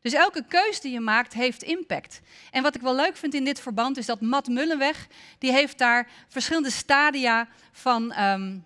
Dus elke keuze die je maakt heeft impact. En wat ik wel leuk vind in dit verband is dat Matt Mullenweg, die heeft daar verschillende stadia van, ehm,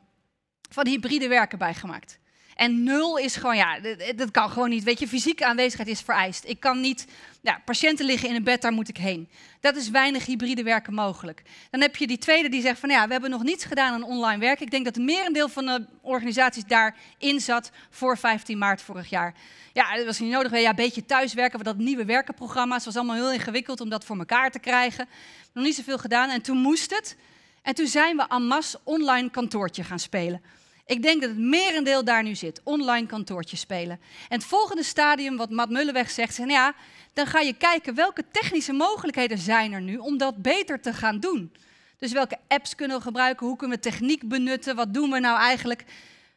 van hybride werken bij gemaakt. En nul is gewoon, ja, dat kan gewoon niet. Weet je, fysieke aanwezigheid is vereist. Ik kan niet, ja, patiënten liggen in een bed, daar moet ik heen. Dat is weinig hybride werken mogelijk. Dan heb je die tweede die zegt van, ja, we hebben nog niets gedaan aan online werken. Ik denk dat het merendeel van de organisaties daarin zat voor 15 maart vorig jaar. Ja, dat was niet nodig. Ja, een beetje thuiswerken, We dat nieuwe werkenprogramma's was allemaal heel ingewikkeld om dat voor elkaar te krijgen. Nog niet zoveel gedaan en toen moest het. En toen zijn we aan mas online kantoortje gaan spelen. Ik denk dat het merendeel daar nu zit. Online kantoortje spelen. En het volgende stadium, wat Matt Mullenweg zegt, is, nou ja, dan ga je kijken welke technische mogelijkheden zijn er nu om dat beter te gaan doen. Dus welke apps kunnen we gebruiken? Hoe kunnen we techniek benutten? Wat doen we nou eigenlijk?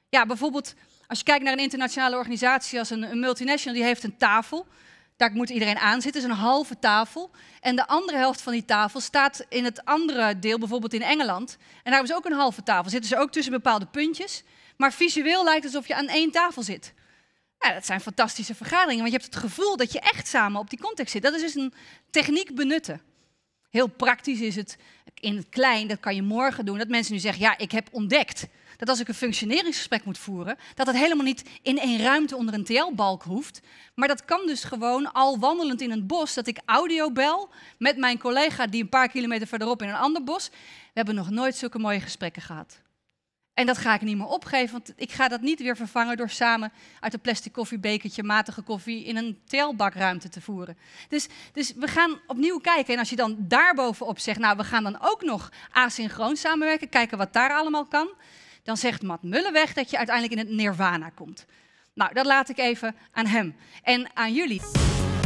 Ja, bijvoorbeeld als je kijkt naar een internationale organisatie als een, een multinational, die heeft een tafel. Daar moet iedereen aan zitten. is een halve tafel. En de andere helft van die tafel staat in het andere deel, bijvoorbeeld in Engeland. En daar hebben ze ook een halve tafel. Zitten ze ook tussen bepaalde puntjes. Maar visueel lijkt het alsof je aan één tafel zit. Ja, dat zijn fantastische vergaderingen, want je hebt het gevoel dat je echt samen op die context zit. Dat is dus een techniek benutten. Heel praktisch is het in het klein, dat kan je morgen doen, dat mensen nu zeggen, ja, ik heb ontdekt dat als ik een functioneringsgesprek moet voeren, dat het helemaal niet in één ruimte onder een TL-balk hoeft. Maar dat kan dus gewoon al wandelend in een bos, dat ik audio bel met mijn collega die een paar kilometer verderop in een ander bos. We hebben nog nooit zulke mooie gesprekken gehad. En dat ga ik niet meer opgeven, want ik ga dat niet weer vervangen door samen uit een plastic koffiebekertje matige koffie in een telbakruimte te voeren. Dus, dus we gaan opnieuw kijken. En als je dan daarbovenop zegt, nou we gaan dan ook nog asynchroon samenwerken, kijken wat daar allemaal kan dan zegt Matt Mullenweg dat je uiteindelijk in het nirvana komt. Nou, dat laat ik even aan hem en aan jullie.